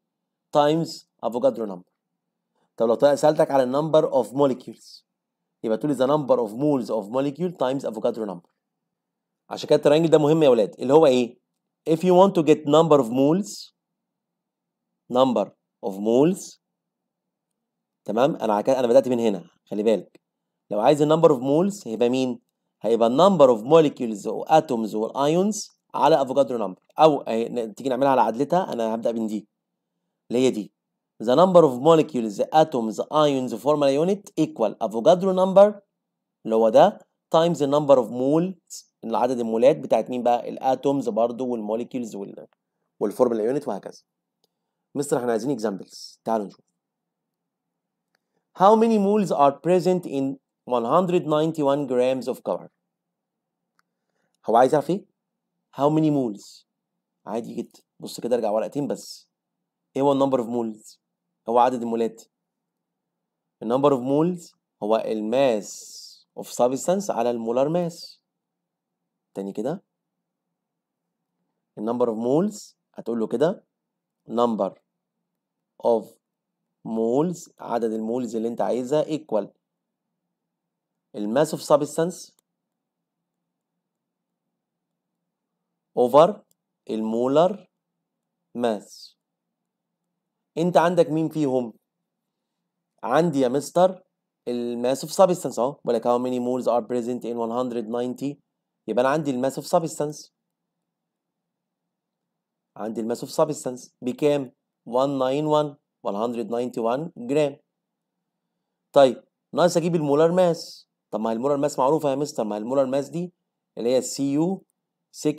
تايمز افوكادرو نمبر طب لو سالتك على النمبر اوف موليكيولز يبقى تقول ذا نمبر اوف مولز اوف موليكيول تايمز افوكادرو نمبر عشان كده الترانجل ده مهم يا ولاد اللي هو ايه if you want to get number of moles number of moles تمام انا انا بدات من هنا خلي بالك لو عايز النمبر اوف مولز هيبقى مين هيبقى النمبر اوف موليكيولز واتومز والايونز على افوكادرو نمبر او تيجي نعملها على عدلتها انا هبدا من دي اللي هي دي the number of molecules atoms ions formal unit equal افوكادرو نمبر اللي هو ده times the number of moles العدد المولات بتاعت مين بقى الاتومز برضو والمولكيولز والفورمولا يونت وهكذا مستر احنا عايزين اكزامبلز تعالوا نشوف How many moles are present in 191 grams of color هو عايز يعرف ايه how many moles عادي جدا بص كده ارجع ورقتين بس ايه هو النمبر اوف مولز هو عدد المولات النمبر اوف مولز هو الماس اوف سابستانس على المولار ماس تاني كده النمبر اوف مولز هتقول له كده نمبر اوف مولز عدد المولز اللي انت عايزها ايكوال الماس اوف سبستانس اوفر المولر ماس انت عندك مين فيهم عندي يا مستر الماس اوف سبستانس اهو بقول لك هاو ميني مولز ار بريزنت ان 190 يبقى انا عندي الماس اوف سبستانس عندي الماس اوف سبستانس بكام 191 191 جرام طيب ناقص اجيب المولار ماس طب ما المولار ماس معروفه يا مستر ما المولار ماس دي اللي هي السي يو 63.5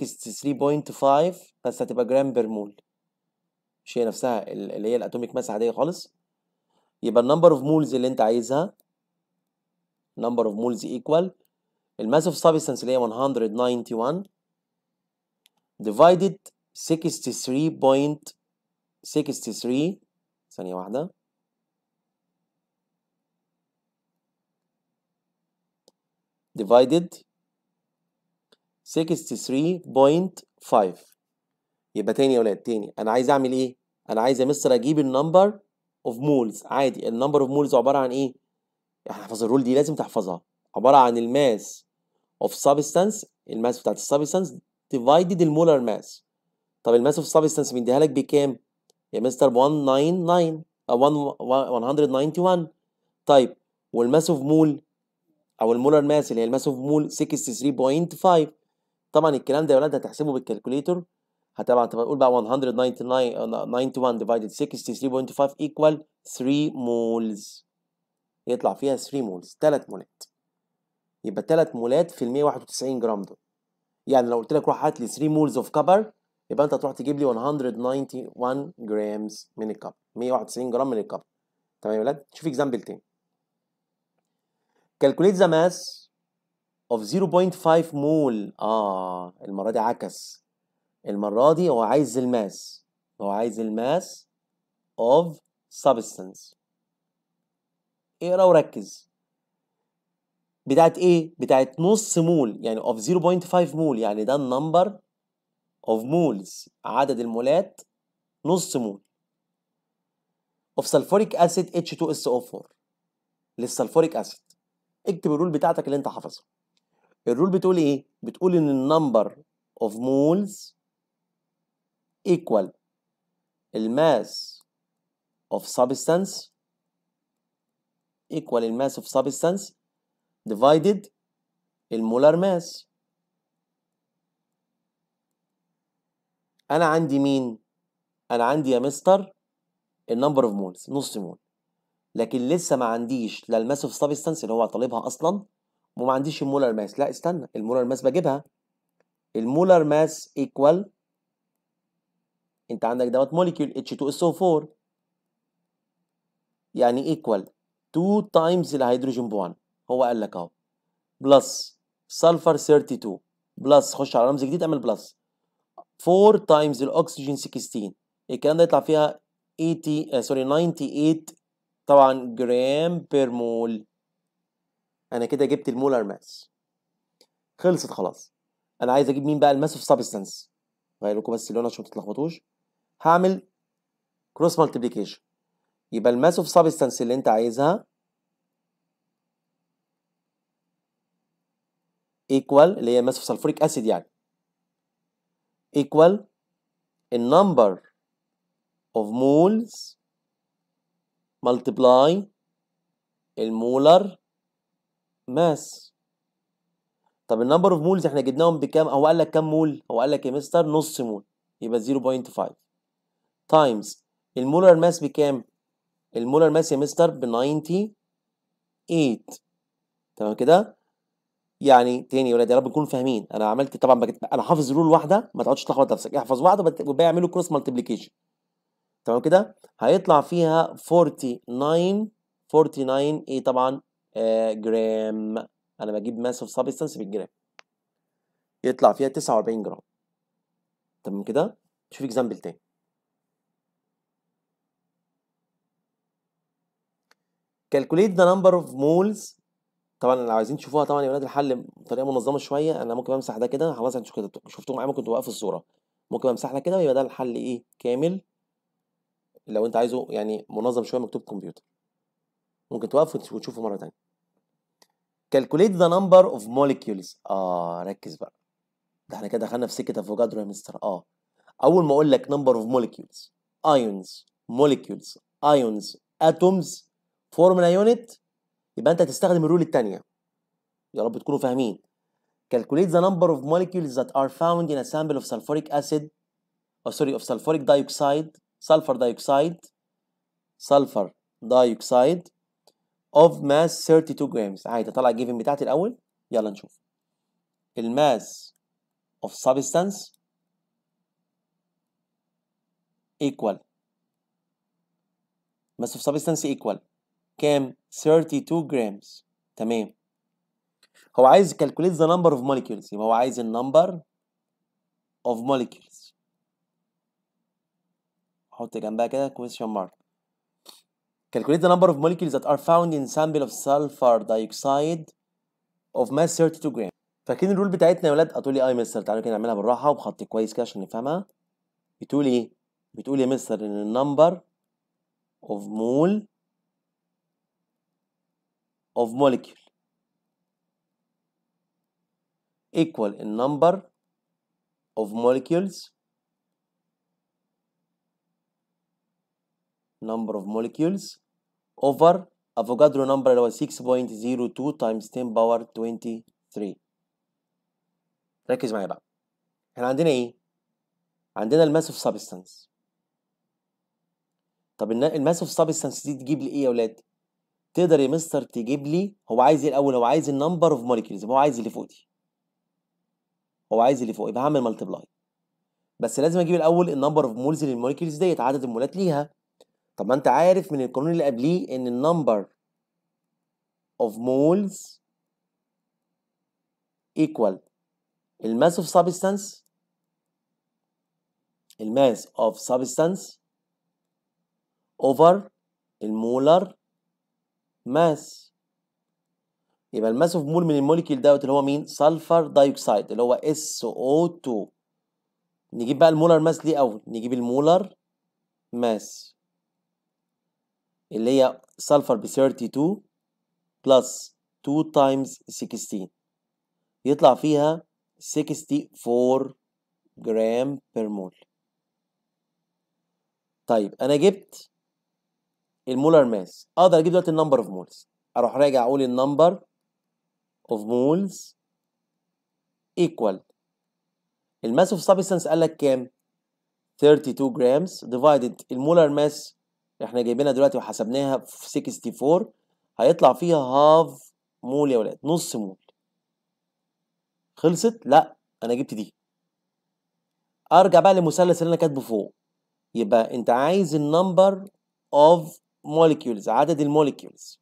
بس هتبقى جرام بير مول مش هي نفسها اللي هي الاتوميك ماس عاديه خالص يبقى النمبر اوف مولز اللي انت عايزها نمبر اوف مولز ايكوال الماس اوف سابستنس اللي هي 191 ديفايدد 63.63 63 ثانية واحدة divided 63.5 يبقى تاني يا ولاد تاني انا عايز اعمل ايه انا عايز يا مستر اجيب النمبر اوف مولز عادي النمبر اوف مولز عباره عن ايه احفظ الرول دي لازم تحفظها عباره عن الماس اوف سبستانس الماس بتاعت السبستانس ديفايدد المولر ماس طب الماس اوف سبستانس بيديها لك بكام يا مستر 199 أو 191 طيب والماس اوف مول او المولر ماس اللي هي الماس اوف مول 63.5 طبعا الكلام ده يا ولاد هتحسبه بالكالكوليتر هتبقى تقول بقى 191 ديفايدد 63.5 ايكوال 3 مولز يطلع فيها 3 مولز 3 مولات يبقى 3 مولات في ال 191 جرام دول يعني لو قلت لك روح هات لي 3 مولز اوف كبر يبقى انت هتروح تجيب لي 191 جرامز من الكب 191 جرام من الكب تمام يا ولاد شوف اكزامبل تاني كالكوليت ذا ماس اوف 0.5 مول اه المره دي عكس المره دي هو عايز الماس هو عايز الماس اوف substance اقرا وركز بتاعت ايه بتاعت نص مول يعني اوف 0.5 مول يعني ده النمبر of moles عدد المولات نص مول of sulfuric acid H2SO4 للسلفوريك اسيد اكتب الرول بتاعتك اللي انت حافظها الرول بتقول ايه بتقول ان النمبر of moles equal الماس اوف سبستانس ايكوال الماس of substance divided المولار ماس انا عندي مين انا عندي يا مستر النمبر اوف مولز نص مول لكن لسه ما عنديش لا اوف سبستانس اللي هو طالبها اصلا وما عنديش المولر ماس لا استنى المولر ماس بجيبها المولر ماس ايكوال انت عندك دوت موليكيول H2SO4 يعني ايكوال 2 تايمز الهيدروجين ب1 هو قال لك اهو بلس سلفر 32 بلس خش على رمز جديد اعمل بلس 4 تايمز الاكسجين 16 الكلام ده يطلع فيها 80 سوري 98 طبعا جرام بير مول انا كده جبت المولر ماس خلصت خلاص انا عايز اجيب مين بقى الماس اوف سبستانس غير لكم بس اللون عشان ما تتلخبطوش هعمل كروس مالتيبيكيشن يبقى الماس اوف سبستانس اللي انت عايزها ايكوال اللي هي ماس اوف سلفوريك اسيد يعني equal a number of moles multiply المولر ماس طب النمبر اوف مولز احنا جبناهم بكام هو قال لك كام مول هو قال لك يا مستر نص مول يبقى 0.5 تايمز المولر ماس بكام المولر ماس يا مستر ب 98 تمام كده يعني تاني يا ولاد يا رب نكون فاهمين انا عملت طبعا بجد. انا حافظ رول واحده ما تقعدش تلخبط نفسك احفظ واحده والباقي وبيعملوا كروس مالتيبليكيشن تمام كده هيطلع فيها 49 49 ايه طبعا آه جرام انا بجيب ماس اوف سبستانس بالجرام يطلع فيها 49 جرام تمام كده شوف اكزامبل تاني calculate the number of moles طبعا لو عايزين تشوفوها طبعا يا ولاد الحل بطريقه منظمه شويه انا ممكن امسح ده كده خلاص انتوا كده شفتوه معايا ممكن تبقى في الصوره ممكن امسح ده كده ويبقى ده الحل ايه كامل لو انت عايزه يعني منظم شويه مكتوب كمبيوتر ممكن توقف وتشوفه مره ثانيه كالكوليت ذا نمبر اوف موليكيولز اه ركز بقى ده احنا كده دخلنا في سكه افوجادرو يا مستر اه اول ما اقول لك نمبر اوف موليكيولز ايونز موليكيولز ايونز اتومز فورمولا يونت يبقى انت هتستخدم الرول الثانيه يا رب تكونوا فاهمين calculate the number of molecules that are found in a sample of sulfuric acid or sorry of sulfuric dioxide sulfur dioxide sulfur dioxide of mass 32 grams عادي هطلع given بتاعتي الاول يلا نشوف الماس of substance equal mass of substance equal كام 32 جرامز تمام هو عايز كالكوليت ذا نمبر اوف موليكيولز يبقى هو عايز النمبر اوف موليكيولز حط جنبها كده كويشن مارك calculate the number of molecules that are found in sample of sulfur dioxide of mass 32 جرام فاكرين الرول بتاعتنا يا ولاد هتقول لي اه يا مستر تعالوا كده نعملها بالراحه وبخط كويس كده عشان نفهمها بتقول ايه بتقول إيه يا مستر ان النمبر اوف مول of molecule equal in number of molecules number of molecules over Avogadro number اللي هو 6.02 times 10 power 23 ركز معايا بقى احنا عندنا ايه عندنا الماس اوف سبستانس طب الماس اوف سبستانس دي تجيب لي ايه يا اولاد تقدر يا مستر تجيب لي هو عايز ايه الاول هو عايز النمبر اوف موليكيولز هو عايز اللي فوق دي هو عايز اللي فوق يبقى هعمل ملتبلاي بس لازم اجيب الاول النمبر اوف مولز للموليكيولز ديت عدد المولات ليها طب ما انت عارف من القانون اللي قبليه ان النمبر اوف مولز equal الماس اوف سبستانس الماس اوف سبستانس اوفر المولر ماس يبقى الماس اوف مول من الموليكيول دوت اللي هو مين سلفر دايوكسيد اللي هو اس او 2 نجيب بقى المولر ماس ليه اول نجيب المولر ماس اللي هي سلفر ب 32 بلس 2 تايمز 16 يطلع فيها 64 جرام بير مول طيب انا جبت المولر ماس اقدر اجيب دلوقتي النمبر اوف مولز اروح راجع اقول النمبر اوف مولز ايكوال الماس اوف سبستانس قال لك كام 32 جرامز ديفايدد المولر ماس احنا جايبينها دلوقتي وحسبناها في 64 هيطلع فيها هاف مول يا ولاد نص مول خلصت لا انا جبت دي ارجع بقى للمثلث اللي انا كاتبه فوق يبقى انت عايز النمبر اوف molecules عدد الموليكيولز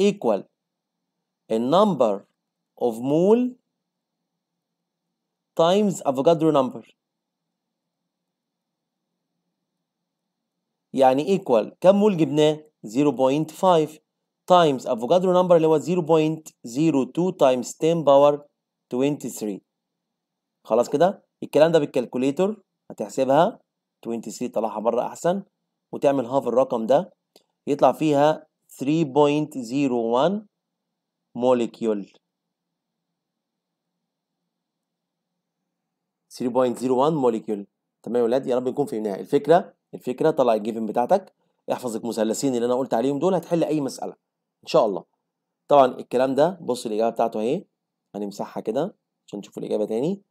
equal a number of mole times Avogadro number يعني equal كم مول جبناه 0.5 times Avogadro number اللي هو 0.02 times 10 power 23 خلاص كده الكلام ده بالكالكوليتر هتحسبها 23 طلعها بره احسن وتعمل هاف الرقم ده يطلع فيها 3.01 موليكيول 3.01 موليكيول تمام يا ولاد يا رب نكون فهمناها الفكره الفكره طلع الجيفن بتاعتك احفظ المثلثين اللي انا قلت عليهم دول هتحل اي مساله ان شاء الله طبعا الكلام ده بص الاجابه بتاعته اهي هنمسحها كده عشان نشوف الاجابه تاني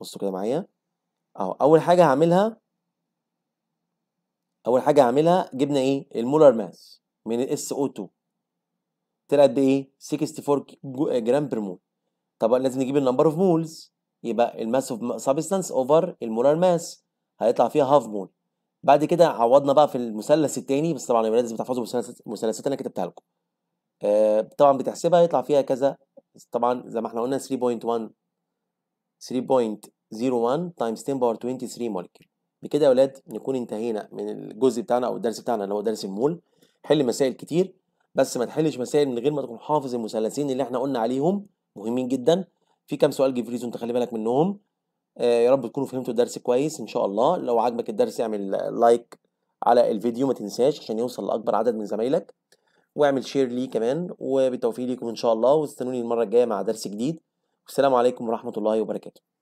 بصوا كده معايا اهو اول حاجه هعملها اول حاجه هعملها جبنا ايه المولر ماس من الاس او 2 طلع قد ايه 64 جرام بير مول طب لازم نجيب النمبر اوف مولز يبقى الماس اوف سبستانس اوفر المولر ماس هيطلع فيها هاف مول بعد كده عوضنا بقى في المثلث التاني بس طبعا يبقى لازم تحفظوا المثلثات اللي انا كتبتها لكم آه طبعا بتحسبها يطلع فيها كذا طبعا زي ما احنا قلنا 3.1 3.01 تايمز 10 باور 23 مولكيول بكده يا ولاد نكون انتهينا من الجزء بتاعنا او الدرس بتاعنا اللي هو درس المول حل مسائل كتير بس ما تحلش مسائل من غير ما تكون حافظ المثلثين اللي احنا قلنا عليهم مهمين جدا في كام سؤال جيفريز انت خلي بالك منهم آه يا رب تكونوا فهمتوا الدرس كويس ان شاء الله لو عجبك الدرس اعمل لايك على الفيديو ما تنساش عشان يوصل لاكبر عدد من زمايلك واعمل شير ليه كمان وبالتوفيق ليكم ان شاء الله واستنوني المره الجايه مع درس جديد والسلام عليكم ورحمه الله وبركاته